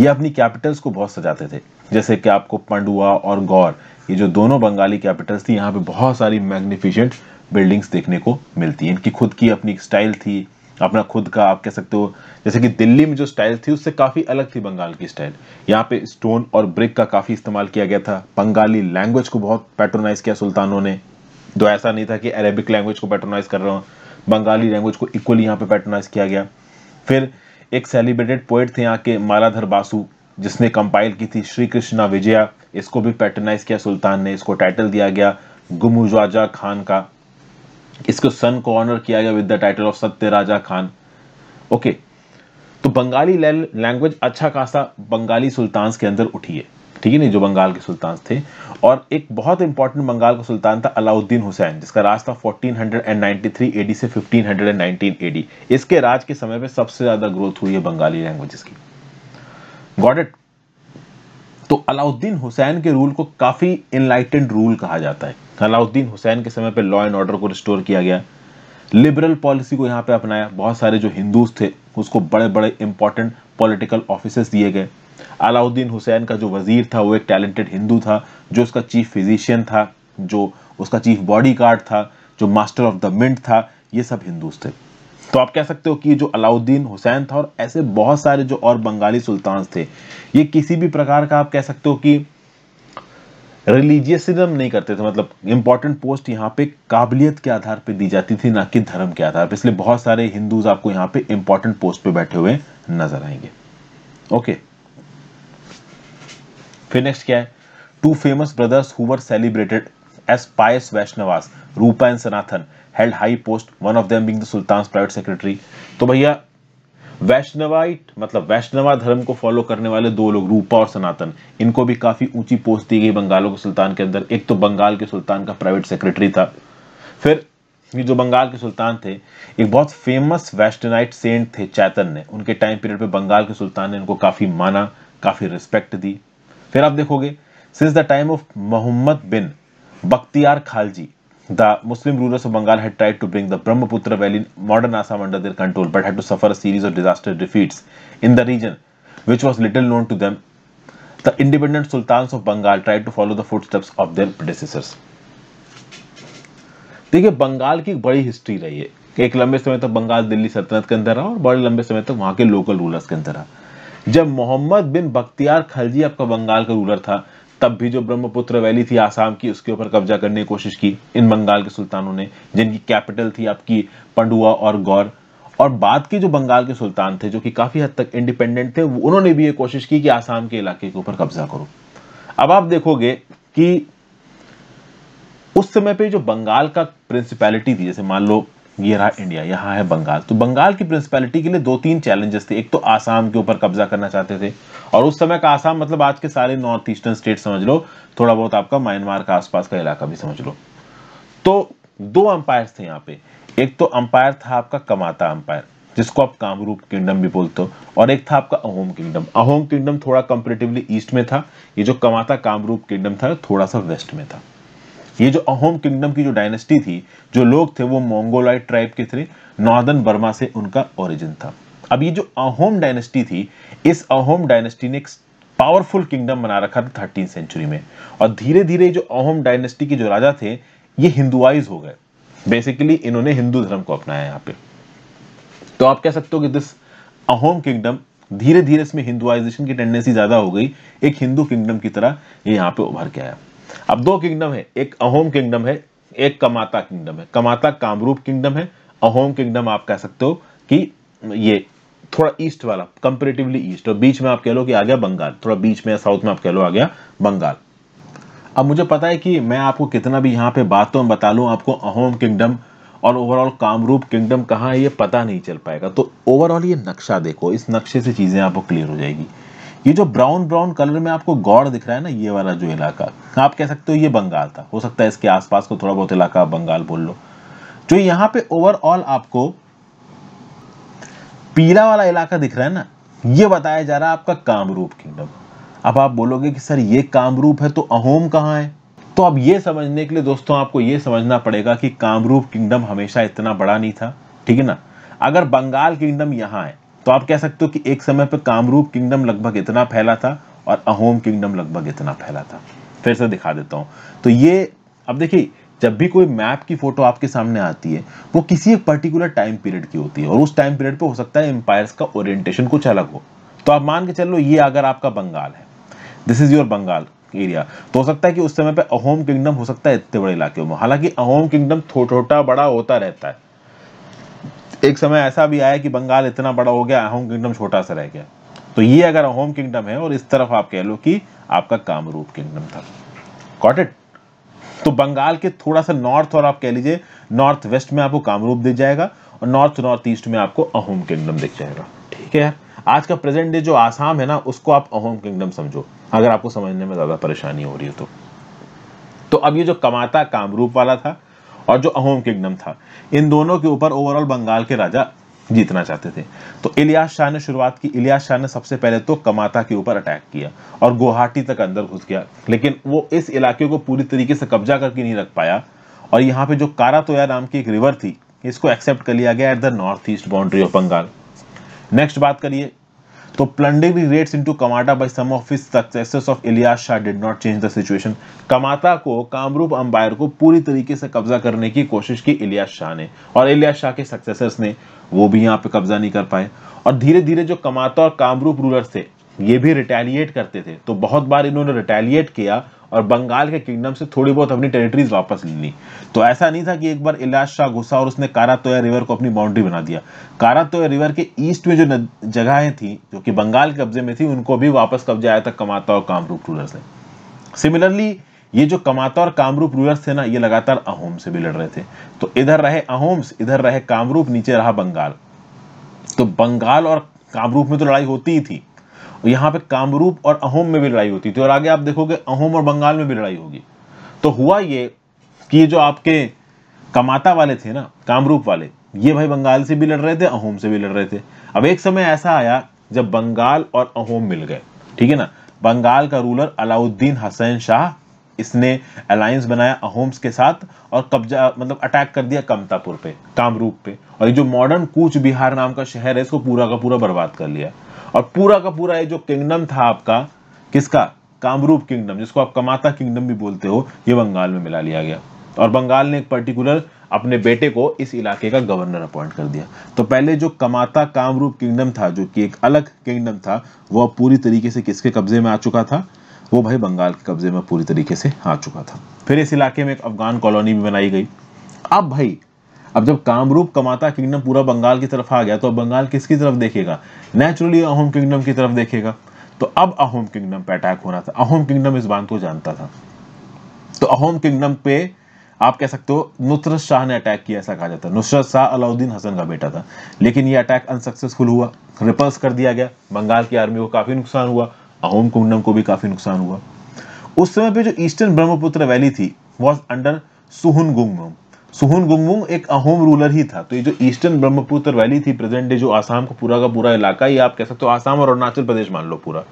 ये अपनी कैपिटल्स को बहुत सजाते थे जैसे कि आपको पंडुआ और गौर ये जो दोनों बंगाली कैपिटल्स थी यहाँ पे बहुत सारी मैग्निफिशेंट बिल्डिंग्स देखने को मिलती हैं इनकी खुद की अपनी स्टाइल थी अपना खुद का आप कह सकते हो जैसे कि दिल्ली में जो स्टाइल थी उससे काफ़ी अलग थी बंगाल की स्टाइल यहाँ पे स्टोन और ब्रिक का काफ़ी इस्तेमाल किया गया था बंगाली लैंग्वेज को बहुत पैट्रोनाइज किया सुल्तानों ने तो ऐसा नहीं था कि अरेबिक लैंग्वेज को पैट्रोनाइज कर रहा हूँ बंगाली लैंग्वेज को इक्वली यहाँ पे पैट्रोनाइज किया गया फिर एक सेलिब्रेटेड पोइट थे यहाँ के मालाधर बासु जिसने कंपाइल की थी श्री कृष्णा विजया इसको भी पैटर्नाइज किया सुल्तान ने इसको टाइटल दिया गया गुमुजाजा खान का इसको सन ऑनर किया गया विद द टाइटल ऑफ सत्य राजा खान ओके तो बंगाली लैंग्वेज अच्छा खासा बंगाली सुल्तान्स के अंदर उठी है ठीक है नहीं जो बंगाल के सुल्तान थे और एक बहुत इंपॉर्टेंट बंगाल का सुल्तान था अलाउद्दीन हुसैन जिसका राज था 1493 एडी से 1519 एडी इसके राज के समय पे सबसे ज्यादा ग्रोथ हुई है बंगाली लैंग्वेजेस की गॉड इट तो अलाउद्दीन हुसैन के रूल को काफ़ी इनलाइटेंड रूल कहा जाता है अलाउद्दीन हुसैन के समय पर लॉ एंड ऑर्डर को रिस्टोर किया गया लिबरल पॉलिसी को यहाँ पे अपनाया बहुत सारे जो हिंदूज थे उसको बड़े बड़े इंपॉर्टेंट पॉलिटिकल ऑफिस दिए गए अलाउद्दीन हुसैन का जो वजीर था वो एक टैलेंटेड हिंदू था जो उसका चीफ फिजिशियन था जो उसका चीफ बॉडी गार्ड था जो मास्टर ऑफ द मिंट था ये सब हिंदूज थे तो आप कह सकते हो कि जो अलाउद्दीन हुसैन था और ऐसे बहुत सारे जो और बंगाली सुल्तान थे ये किसी भी प्रकार का आप कह सकते हो कि रिलीजियसिज्म नहीं करते थे मतलब इंपॉर्टेंट पोस्ट यहाँ पे काबिलियत के आधार पे दी जाती थी ना कि धर्म के आधार पे इसलिए बहुत सारे हिंदूज आपको यहाँ पे इंपॉर्टेंट पोस्ट पे बैठे हुए नजर आएंगे ओके फिर नेक्स्ट क्या है two famous brothers who were celebrated as pious Vaishnavas Rupa and Sanatan held high post one of them being the sultan's private secretary तो भैया वैष्णवाइट मतलब वैष्णवा धर्म को फॉलो करने वाले दो लोग रूपा और सनातन इनको भी काफी ऊंची पोस्ट दी गई बंगालों के सुल्तान के अंदर एक तो बंगाल के सुल्तान का प्राइवेट सेक्रेटरी था फिर ये जो बंगाल के सुल्तान थे एक बहुत फेमस वेस्टर्नाइट सेंट थे चैतन्य उनके टाइम पीरियड पे बंगाल के सुल्तान ने उनको काफ़ी माना काफ़ी रिस्पेक्ट दी फिर आप देखोगे since the time of Muhammad bin Bakhtiyar Khalji the Muslim rulers of Bengal had tried to bring the Brahmaputra valley in modern Assam under their control but had to suffer a series of disastrous defeats in the region which was little known to them. The independent sultans of Bengal tried to follow the footsteps of their predecessors. देखिए बंगाल की एक बड़ी हिस्ट्री रही है एक लंबे समय तक बंगाल दिल्ली सल्तनत के अंदर रहा और बड़े लंबे समय तक वहाँ के लोकल रूलर्स के अंदर रहा जब मोहम्मद बिन बख्तियार खलजी आपका बंगाल का रूलर था तब भी जो ब्रह्मपुत्र वैली थी आसाम की उसके ऊपर कब्जा करने की कोशिश की इन बंगाल के सुल्तानों ने जिनकी कैपिटल थी आपकी पंडुआ और गौर और बाद के जो बंगाल के सुल्तान थे जो कि काफी हद तक इंडिपेंडेंट थे उन्होंने भी ये कोशिश की कि आसाम के इलाके के ऊपर कब्जा करो अब आप देखोगे कि उस समय पे जो बंगाल का प्रिंसिपैलिटी थी जैसे मान लो ये रहा इंडिया यहाँ है बंगाल तो बंगाल की प्रिंसिपैलिटी के लिए दो तीन चैलेंजेस थे एक तो आसाम के ऊपर कब्जा करना चाहते थे और उस समय का आसाम मतलब आज के सारे नॉर्थ ईस्टर्न स्टेट समझ लो थोड़ा बहुत आपका म्यांमार का आसपास का इलाका भी समझ लो तो दो अंपायर थे यहाँ पे एक तो अंपायर था आपका कमाता अंपायर जिसको आप कामरूप किंगडम भी बोलते हो और एक था आपका अहोम किंगडम अहोम किंगडम थोड़ा कंपेरेटिवली ईस्ट में था ये जो कमाता कामरूप किंगडम था थोड़ा सा वेस्ट में था ये जो अहोम किंगडम की जो डायनेस्टी थी जो लोग थे वो मोंगोलाइट ट्राइब के थे नॉर्दर्न बर्मा से उनका ओरिजिन था अब ये जो अहोम डायनेस्टी थी इस अहोम डायनेस्टी ने एक पावरफुल किंगडम बना रखा था थर्टीन सेंचुरी में और धीरे धीरे जो अहोम डायनेस्टी के जो राजा थे ये हिंदुआइज हो गए बेसिकली इन्होंने हिंदू धर्म को अपनाया यहाँ पे तो आप कह सकते हो कि दिस अहोम किंगडम धीरे धीरे इसमें हिंदुआइजेशन की टेंडेंसी ज्यादा हो गई एक हिंदू किंगडम की तरह ये यहाँ पे उभर के आया अब दो किंगडम है एक अहोम किंगडम है एक कमाता किंगडम है कमाता कामरूप किंगडम है अहोम किंगडम आप कह सकते हो कि ये थोड़ा ईस्ट वाला कंपेरेटिवली ईस्ट और बीच में आप कह लो कि आ गया बंगाल थोड़ा बीच में साउथ में आप कह लो आ गया बंगाल अब मुझे पता है कि मैं आपको कितना भी यहाँ पे बातों में बता लूँ आपको अहोम किंगडम और ओवरऑल कामरूप किंगडम कहाँ है ये पता नहीं चल पाएगा तो ओवरऑल ये नक्शा देखो इस नक्शे से चीज़ें आपको क्लियर हो जाएगी ये जो ब्राउन ब्राउन कलर में आपको गौड़ दिख रहा है ना ये वाला जो इलाका आप कह सकते हो ये बंगाल था हो सकता है इसके आसपास को थोड़ा बहुत इलाका बंगाल बोल लो जो यहाँ पे ओवरऑल आपको पीला वाला इलाका दिख रहा है ना ये बताया जा रहा है आपका कामरूप किंगडम अब आप बोलोगे कि सर ये कामरूप है तो अहोम कहाँ है तो अब ये समझने के लिए दोस्तों आपको ये समझना पड़ेगा कि कामरूप किंगडम हमेशा इतना बड़ा नहीं था ठीक है ना अगर बंगाल किंगडम यहाँ है तो आप कह सकते हो कि एक समय पर कामरूप किंगडम लगभग इतना फैला था और अहोम किंगडम लगभग इतना फैला था फिर से दिखा देता हूँ तो ये अब देखिए जब भी कोई मैप की फोटो आपके सामने आती है वो किसी एक पर्टिकुलर टाइम पीरियड की होती है और उस टाइम पीरियड पे हो सकता है एम्पायर का ओरिएंटेशन कुछ अलग हो तो आप मान के चलो ये अगर आपका बंगाल है this is your Bengal area तो हो सकता है कि उस समय पे अहोम किंगडम हो सकता है इतने बड़े इलाके में हालांकि अहोम किंगडम छोटा बड़ा होता रहता है एक समय ऐसा भी आया कि बंगाल इतना बड़ा हो गया होम किंगडम छोटा सा रह गया तो ये अगर होम किंगडम है और इस तरफ आप कह लो कि आपका कामरूप किंगडम था कॉट इट तो बंगाल के थोड़ा सा नॉर्थ और आप कह लीजिए नॉर्थ वेस्ट में आपको कामरूप दिख जाएगा और नॉर्थ नॉर्थ ईस्ट में आपको अहोम किंगडम दिख जाएगा ठीक है यार आज का प्रेजेंट डे जो आसाम है ना उसको आप अहोम किंगडम समझो अगर आपको समझने में ज़्यादा परेशानी हो रही हो तो तो अब ये जो कमाता कामरूप वाला था और जो अहोम किंगडम था इन दोनों के ऊपर ओवरऑल बंगाल के राजा जीतना चाहते थे तो इलियास शाह ने शुरुआत की इलियास शाह ने सबसे पहले तो कमाता के ऊपर अटैक किया और गुवाहाटी तक अंदर घुस गया लेकिन वो इस इलाके को पूरी तरीके से कब्जा करके नहीं रख पाया और यहाँ पे जो कारातोया नाम की एक रिवर थी इसको एक्सेप्ट कर लिया गया at the north east boundary of Bengal next बात करिए तो plundering raids into Kamata by some of successors of Ilyas Shah did not change the situation Kamata को कामरूप अंपायर को पूरी तरीके से कब्जा करने की कोशिश की इलियास शाह ने और इलियास शाह के सक्सेसर्स ने वो भी यहाँ पे कब्जा नहीं कर पाए और धीरे धीरे जो कमाता और कामरूप रूलर्स थे ये भी रिटेलिएट करते थे तो बहुत बार इन्होंने रिटेलिएट किया और बंगाल के किंगडम से थोड़ी बहुत अपनी टेरिटरीज वापस ले ली तो ऐसा नहीं था कि एक बार इलाज शाह घुसा और उसने कारातोया रिवर को अपनी बाउंड्री बना दिया कारातोया रिवर के ईस्ट में जो जगहें थी जो कि बंगाल के कब्जे में थी उनको भी वापस कब्जा आया था कमाता और कामरूप रूलर्स ने सिमिलरली ये जो कमाता और कामरूप रूलर्स थे ना ये लगातार अहोम से भी लड़ रहे थे तो इधर रहे अहोम्स इधर रहे कामरूप नीचे रहा बंगाल तो बंगाल और कामरूप में तो लड़ाई होती ही थी यहाँ पे कामरूप और अहोम में भी लड़ाई होती थी और आगे आप देखोगे अहोम और बंगाल में भी लड़ाई होगी तो हुआ ये कि ये जो आपके कमाता वाले थे ना कामरूप वाले ये भाई बंगाल से भी लड़ रहे थे अहोम से भी लड़ रहे थे अब एक समय ऐसा आया जब बंगाल और अहोम मिल गए ठीक है ना बंगाल का रूलर अलाउद्दीन हसैन शाह इसने अलायंस बनाया अहोम्स के साथ और कब्जा मतलब अटैक कर दिया कमतापुर पे कामरूप पे और ये जो मॉडर्न कूच बिहार नाम का शहर है इसको पूरा का पूरा बर्बाद कर लिया और पूरा का पूरा ये जो किंगडम था आपका किसका कामरूप किंगडम जिसको आप कमाता किंगडम भी बोलते हो ये बंगाल में मिला लिया गया और बंगाल ने एक पर्टिकुलर अपने बेटे को इस इलाके का गवर्नर अपॉइंट कर दिया तो पहले जो कमाता कामरूप किंगडम था जो कि एक अलग किंगडम था वो अब पूरी तरीके से किसके कब्जे में आ चुका था वो भाई बंगाल के कब्जे में पूरी तरीके से आ चुका था फिर इस इलाके में एक अफगान कॉलोनी भी बनाई गई अब भाई अब जब कामरूप कमाता किंगडम पूरा बंगाल की तरफ आ गया तो अब बंगाल किसकी तरफ देखेगा नेचुरली अहोम किंगडम की तरफ देखेगा तो अब अहोम किंगडम पे अटैक होना था अहोम किंगडम इस बात को जानता था तो अहोम किंगडम पे आप कह सकते हो नुसरत शाह ने अटैक किया ऐसा कहा जाता है नुसरत शाह अलाउद्दीन हसन का बेटा था लेकिन ये अटैक अनसक्सेसफुल हुआ रिपल्स कर दिया गया बंगाल की आर्मी को काफ़ी नुकसान हुआ अहोम किंगडम को भी काफ़ी नुकसान हुआ उस समय पे जो ईस्टर्न ब्रह्मपुत्र वैली थी was under Suhungmung Suhungmung एक अहोम रूलर ही था तो ये जो ईस्टर्न ब्रह्मपुत्र वैली थी प्रेजेंट डे जो आसाम का पूरा का पूरा इलाका ये आप कह सकते हो आसाम और अरुणाचल प्रदेश मान लो पूरा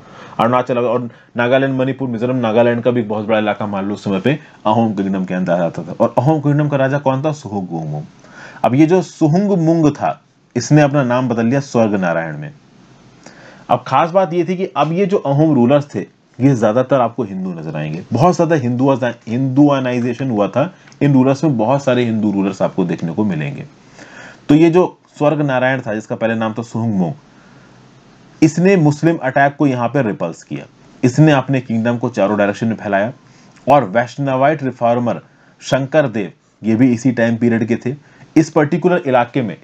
अरुणाचल और नागालैंड मणिपुर मिजोरम नागालैंड का भी बहुत बड़ा इलाका मान लो उस समय पे अहोम किंगडम के अंदर आता था और अहोम किंगडम का राजा कौन था सुहुंग गुंगमुंग अब ये जो सुहुंग मुंग था इसने अपना नाम बदल लिया स्वर्ग नारायण में अब खास बात ये थी कि अब ये जो अहोम रूलर्स थे ये ज़्यादातर आपको हिंदू नजर आएंगे बहुत ज़्यादा हिंदू हिंदुआनाइजेशन हुआ था इन रूलर्स में बहुत सारे हिंदू रूलर्स आपको देखने को मिलेंगे तो ये जो स्वर्ग नारायण था जिसका पहले नाम था सुहंगमोंग इसने मुस्लिम अटैक को यहाँ पर रिपल्स किया इसने अपने किंगडम को चारों डायरेक्शन में फैलाया और वैष्णवाइट रिफॉर्मर शंकर देव ये भी इसी टाइम पीरियड के थे इस पर्टिकुलर इलाके में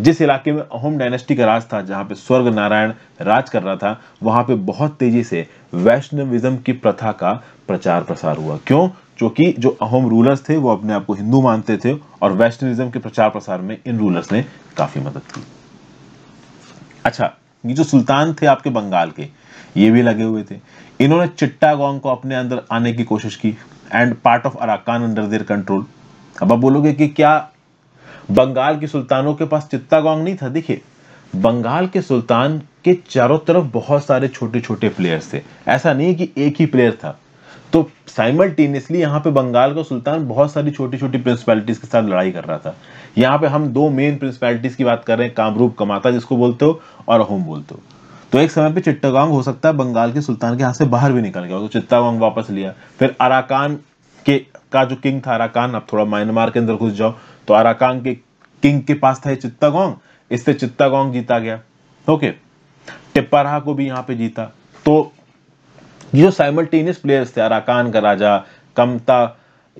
जिस इलाके में अहोम डायनेस्टी का राज था जहाँ पे स्वर्ग नारायण राज कर रहा था वहां पे बहुत तेजी से वैष्णविज्म की प्रथा का प्रचार प्रसार हुआ क्यों क्योंकि जो, अहोम रूलर्स थे वो अपने आप को हिंदू मानते थे और वैष्णविज्म के प्रचार प्रसार में इन रूलर्स ने काफी मदद की अच्छा ये जो सुल्तान थे आपके बंगाल के ये भी लगे हुए थे इन्होंने चिट्टागोंग को अपने अंदर आने की कोशिश की and part of Arakan under their control अब आप बोलोगे कि क्या बंगाल के सुल्तानों के पास चित्तागोंग नहीं था देखिए बंगाल के सुल्तान के चारों तरफ बहुत सारे छोटे छोटे प्लेयर्स थे ऐसा नहीं कि एक ही प्लेयर था तो साइमल्टेनियसली यहाँ पे बंगाल का सुल्तान बहुत सारी छोटी छोटी प्रिंसिपैलिटीज के साथ लड़ाई कर रहा था यहाँ पे हम दो मेन प्रिंसिपैलिटीज की बात कर रहे हैं कामरूप कमाता जिसको बोलते हो और अहोम बोलते हो तो एक समय पे चिट्टागांग हो सकता है बंगाल के सुल्तान के हाथ से बाहर भी निकल गया तो चिट्टागांग वापस लिया फिर अराकान के का जो किंग था अराकान आप थोड़ा म्यांमार के अंदर घुस जाओ तो अराकान के किंग के पास था चित्तागोंग इससे चित्तागोंग जीता गया ओके टिप्पारा को भी यहां पे जीता तो ये जो साइमल्टेनियस प्लेयर्स थे अराकान का राजा कमता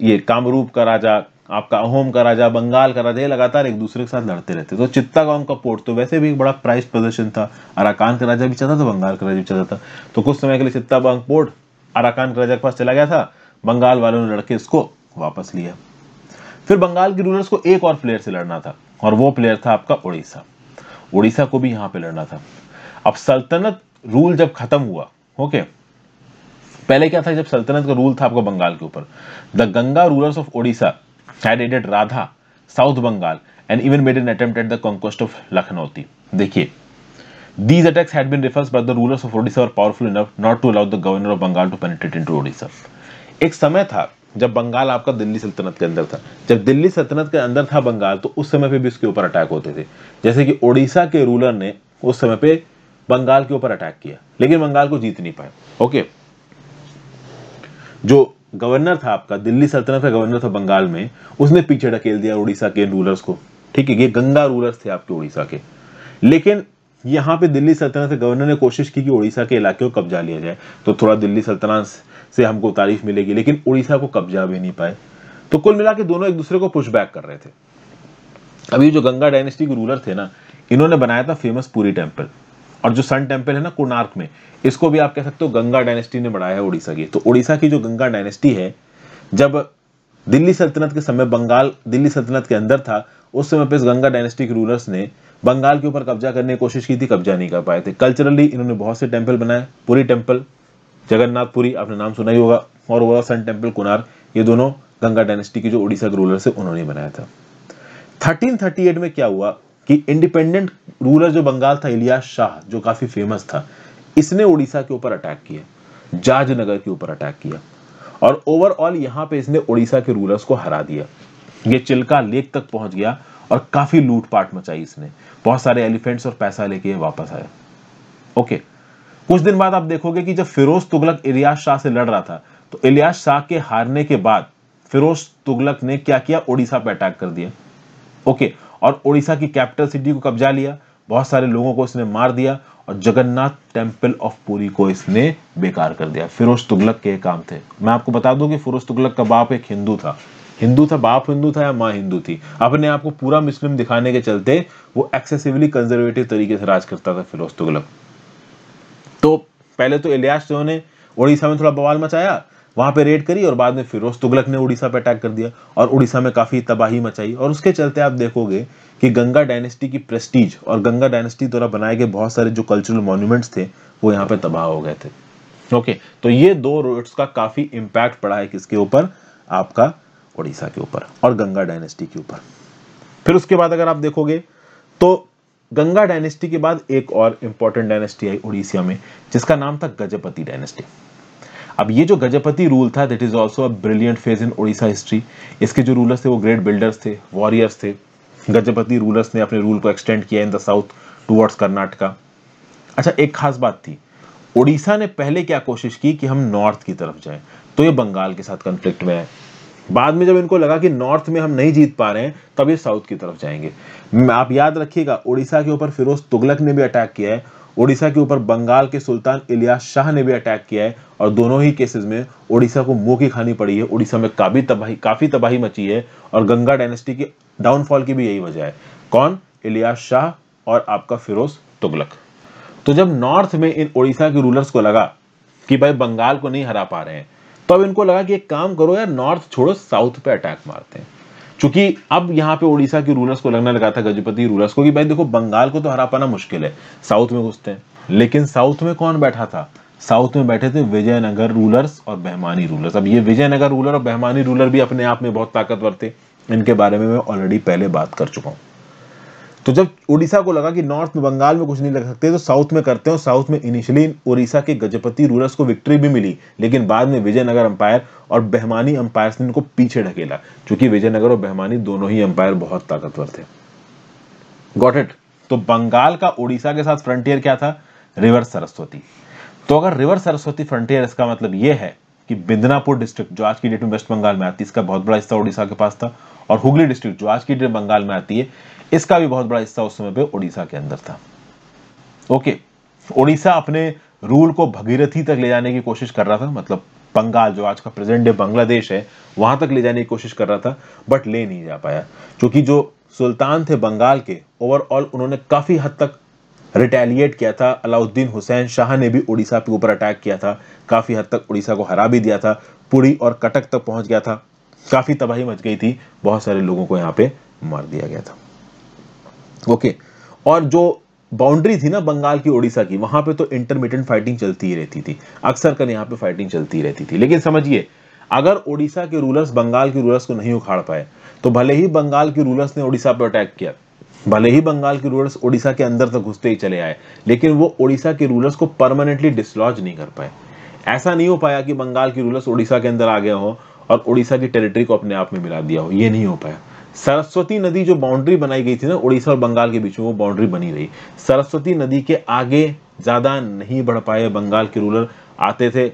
ये कामरूप का राजा आपका अहोम का राजा बंगाल का राजा ये लगातार एक दूसरे के साथ लड़ते रहते तो चित्तागोंग का पोर्ट तो वैसे भी एक बड़ा प्राइस प्रदर्शन था अराकान का राजा भी चाहता था बंगाल का राजा भी चाहता था तो कुछ समय के लिए चित्तागोंग पोर्ट अराकान के राजा के पास चला गया था बंगाल वालों ने लड़के इसको वापस लिया फिर बंगाल के रूलर्स को एक और प्लेयर से लड़ना था और वो प्लेयर था आपका उड़ीसा उड़ीसा को भी यहां पे लड़ना था अब सल्तनत रूल जब खत्म हुआ ओके पहले क्या था जब सल्तनत का रूल था आपका बंगाल के ऊपर the Ganga rulers of Odisha had added Radha south Bengal and even made an attempt at the conquest of Lakhnauti देखिए These attacks had been referenced, but the rulers of Odisha were powerful enough not to allow the governor of Bengal to penetrate into Odisha. एक समय था जब बंगाल आपका दिल्ली सल्तनत के अंदर था जब दिल्ली सल्तनत के अंदर था बंगाल तो उस समय पे भी उसके ऊपर अटैक होते थे जैसे कि ओडिशा के रूलर ने उस समय पे बंगाल के ऊपर अटैक किया लेकिन बंगाल को जीत नहीं पाए ओके जो गवर्नर था आपका दिल्ली सल्तनत का गवर्नर था बंगाल में उसने पीछे ढकेल दिया उड़ीसा के रूलर्स को ठीक है ये गंगा रूलर्स थे आपके उड़ीसा के लेकिन यहाँ पे दिल्ली सल्तनत के गवर्नर ने कोशिश की कि उड़ीसा के इलाके को कब्जा लिया जाए तो थोड़ा दिल्ली सल्तनत से हमको तारीफ मिलेगी लेकिन उड़ीसा को कब्जा भी नहीं पाए तो कुल मिला के दोनों एक दूसरे को पुशबैक कर रहे थे अभी जो गंगा डायनेस्टी के रूलर थे ना इन्होंने बनाया था फेमस पूरी टेम्पल और जो सन टेम्पल है ना कोणार्क में इसको भी आप कह सकते हो गंगा डायनेस्टी ने बढ़ाया है उड़ीसा की तो उड़ीसा की जो गंगा डायनेस्टी है जब दिल्ली सल्तनत के समय बंगाल दिल्ली सल्तनत के अंदर था उस समय पर इस गंगा डायनेस्टी के रूलर्स ने बंगाल के ऊपर कब्जा करने की कोशिश की थी कब्जा नहीं कर पाए थे कल्चरली इन्होंने बहुत से टेम्पल बनाए पुरी टेम्पल जगन्नाथपुरी आपने नाम सुना ही होगा और वह सन टेम्पल कुनार ये दोनों गंगा डायनेस्टी के जो उड़ीसा के रूलर से उन्होंने बनाया था 1338 में क्या हुआ कि इंडिपेंडेंट रूलर जो बंगाल था इलिया शाह जो काफी फेमस था इसने उड़ीसा के ऊपर अटैक किया जाजनगर के ऊपर अटैक किया और ओवरऑल यहाँ पे इसने उड़ीसा के रूलर्स को हरा दिया ये चिल्का लेक तक पहुंच गया और काफ़ी लूटपाट मचाई इसने बहुत सारे एलिफेंट्स और पैसा लेके ये वापस आया ओके कुछ दिन बाद आप देखोगे कि जब फिरोज तुगलक इलियास शाह से लड़ रहा था तो इलियास शाह के हारने के बाद फिरोज तुगलक ने क्या किया ओडिशा पर अटैक कर दिया ओके और ओडिशा की कैपिटल सिटी को कब्जा लिया बहुत सारे लोगों को इसने मार दिया और जगन्नाथ टेम्पल ऑफ पुरी को इसने बेकार कर दिया फिरोज तुगलक के काम थे मैं आपको बता दूं कि फिरोज तुगलक का बाप एक हिंदू था हिंदू था बाप हिंदू था या माँ हिंदू थी अपने आप को पूरा मुस्लिम दिखाने के चलते वो एक्सेसिवली कंजर्वेटिव तरीके से राज करता था फिरोज तुगलक तो पहले तो इलियास जो ने उड़ीसा में थोड़ा बवाल मचाया वहां पे रेड करी और बाद में फिरोज तुगलक ने उड़ीसा पे अटैक कर दिया और उड़ीसा में काफी तबाही मचाई और उसके चलते आप देखोगे कि गंगा डायनेस्टी की प्रेस्टीज और गंगा डायनेस्टी द्वारा बनाए गए बहुत सारे जो कल्चरल मॉन्यूमेंट्स थे वो यहाँ पे तबाह हो गए थे ओके तो ये दो रोड्स का काफी इम्पैक्ट पड़ा है किसके ऊपर आपका उड़ीसा के ऊपर और गंगा डायनेस्टी के ऊपर फिर उसके बाद अगर आप देखोगे तो गंगा डायनेस्टी के बाद एक और इंपॉर्टेंट डायनेस्टी आई उड़ीसा में जिसका नाम था गजपति डायनेस्टी अब ये जो गजपति रूल था that is also a brilliant phase in Orissa history इसके जो रूलर्स थे वो ग्रेट बिल्डर्स थे वॉरियर्स थे गजपति रूलर्स ने अपने रूल को एक्सटेंड किया in the south towards Karnataka अच्छा एक खास बात थी उड़ीसा ने पहले क्या कोशिश की कि हम नॉर्थ की तरफ जाएं तो ये बंगाल के साथ कंफ्लिक्ट में है बाद में जब इनको लगा कि नॉर्थ में हम नहीं जीत पा रहे हैं तब ये साउथ की तरफ जाएंगे आप याद रखिएगा उड़ीसा के ऊपर फिरोज तुगलक ने भी अटैक किया है उड़ीसा के ऊपर बंगाल के सुल्तान इलियास शाह ने भी अटैक किया है और दोनों ही केसेस में उड़ीसा को मुंह की खानी पड़ी है उड़ीसा में काफी तबाही काफी तबाही मची है और गंगा डायनेस्टी की डाउनफॉल की भी यही वजह है कौन इलियास शाह और आपका फिरोज तुगलक तो जब नॉर्थ में इन उड़ीसा के रूलर्स को लगा कि भाई बंगाल को नहीं हरा पा रहे हैं तब इनको लगा कि एक काम करो यार नॉर्थ छोड़ो साउथ पे अटैक मारते हैं क्योंकि अब यहाँ पे उड़ीसा के रूलर्स को लगने लगा था गजपति रूलर्स को कि भाई देखो बंगाल को तो हरा पाना मुश्किल है साउथ में घुसते हैं लेकिन साउथ में कौन बैठा था साउथ में बैठे थे विजयनगर रूलर्स और बहमानी रूलर्स अब ये विजयनगर रूलर और बहमानी रूलर भी अपने आप में बहुत ताकतवर थे इनके बारे में मैं ऑलरेडी पहले बात कर चुका हूँ तो जब उड़ीसा को लगा कि नॉर्थ बंगाल में कुछ नहीं लग सकते तो साउथ में करते हैं साउथ में इनिशियली उड़ीसा के गजपति रूलर्स को विक्ट्री भी मिली लेकिन बाद में विजयनगर अंपायर और बहमानी अंपायर ने इनको पीछे ढकेला क्योंकि विजयनगर और बहमानी दोनों ही अंपायर बहुत ताकतवर थे गॉट इट तो बंगाल का उड़ीसा के साथ फ्रंटियर क्या था रिवर सरस्वती तो अगर रिवर सरस्वती फ्रंटियर इसका मतलब यह है कि बिंदनापुर डिस्ट्रिक्ट जो आज की डेट में वेस्ट बंगाल में आती है इसका बहुत बड़ा हिस्सा उड़ीसा के पास था और हुगली डिस्ट्रिक्ट जो आज की डेट बंगाल में आती है इसका भी बहुत बड़ा हिस्सा उस समय पे उड़ीसा के अंदर था ओके उड़ीसा अपने रूल को भगीरथी तक ले जाने की कोशिश कर रहा था मतलब बंगाल जो आज का प्रेजेंट डे बांग्लादेश है वहां तक ले जाने की कोशिश कर रहा था बट ले नहीं जा पाया क्योंकि जो सुल्तान थे बंगाल के ओवरऑल उन्होंने काफी हद तक रिटेलिएट किया था अलाउद्दीन हुसैन शाह ने भी उड़ीसा के ऊपर अटैक किया था काफ़ी हद तक उड़ीसा को हरा भी दिया था पुरी और कटक तक पहुंच गया था काफ़ी तबाही मच गई थी बहुत सारे लोगों को यहाँ पे मार दिया गया था ओके और जो बाउंड्री थी ना बंगाल की उड़ीसा की वहां पे तो इंटरमीडिएट फाइटिंग चलती ही रहती थी अक्सर कर यहाँ पे फाइटिंग चलती रहती थी लेकिन समझिए अगर ओडिशा के रूलर्स बंगाल के रूलर्स को नहीं उखाड़ पाए तो भले ही बंगाल के रूलर्स ने ओडिशा पर अटैक किया भले ही बंगाल के रूलर्स ओडिशा के अंदर तक तो घुसते ही चले आए लेकिन वो ओडिशा के रूलर्स को परमानेंटली डिसलॉज नहीं कर पाए ऐसा नहीं हो पाया कि बंगाल के रूलर्स ओडिशा के अंदर आ गए हो और ओडिशा की टेरिटरी को अपने आप में मिला दिया हो ये नहीं हो पाया सरस्वती नदी जो बाउंड्री बनाई गई थी ना उड़ीसा और बंगाल के बीच में वो बाउंड्री बनी रही सरस्वती नदी के आगे ज़्यादा नहीं बढ़ पाए बंगाल के रूलर आते थे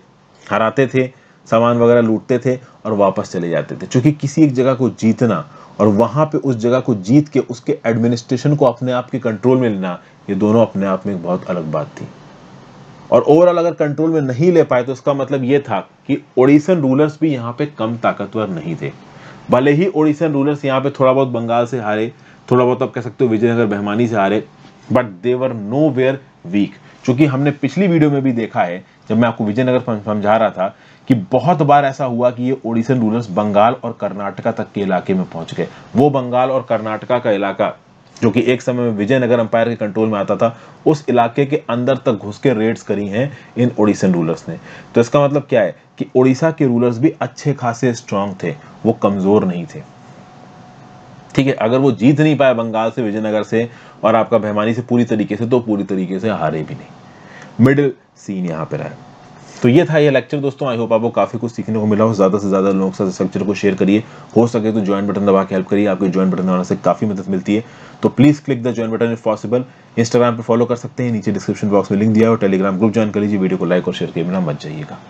हराते थे सामान वगैरह लूटते थे और वापस चले जाते थे चूंकि किसी एक जगह को जीतना और वहां पे उस जगह को जीत के उसके एडमिनिस्ट्रेशन को अपने आप के कंट्रोल में लेना ये दोनों अपने आप में एक बहुत अलग बात थी और ओवरऑल अगर कंट्रोल में नहीं ले पाए तो उसका मतलब ये था कि ओडिशन रूलर्स भी यहाँ पे कम ताकतवर नहीं थे भले ही ओडिसन रूलर्स यहाँ पे थोड़ा बहुत बंगाल से हारे थोड़ा बहुत आप कह सकते हो विजयनगर बहमानी से हारे but they were nowhere weak चूंकि हमने पिछली वीडियो में भी देखा है जब मैं आपको विजयनगर समझा रहा था कि बहुत बार ऐसा हुआ कि ये ओडिशन रूलर्स बंगाल और कर्नाटका तक के इलाके में पहुंच गए वो बंगाल और कर्नाटका का इलाका जो कि एक समय में विजयनगर अंपायर के कंट्रोल में आता था उस इलाके के अंदर तक घुस के रेड्स करी हैं इन ओडिशन रूलर्स ने तो इसका मतलब क्या है कि ओडिशा के रूलर्स भी अच्छे खासे स्ट्रांग थे वो कमज़ोर नहीं थे ठीक है अगर वो जीत नहीं पाए बंगाल से विजयनगर से और आपका बेहमानी से पूरी तरीके से तो पूरी तरीके से हारे भी नहीं मिडिल सीन यहां पर है तो ये था ये लेक्चर दोस्तों आई होप आपको काफ़ी कुछ सीखने को मिला हो ज़्यादा से ज़्यादा लोगों से इस लेक्चर को शेयर करिए हो सके तो ज्वाइन बटन दबा के हेल्प करिए आपके ज्वाइन बटन दबाने से काफ़ी मदद मिलती है तो please click the join button if possible Instagram पर फॉलो कर सकते हैं नीचे डिस्क्रिप्शन बॉक्स में लिंक दिया और टेलीग्राम ग्रुप ज्वाइन कर लीजिए वीडियो को लाइक और शेयर किए बिना मत जाइएगा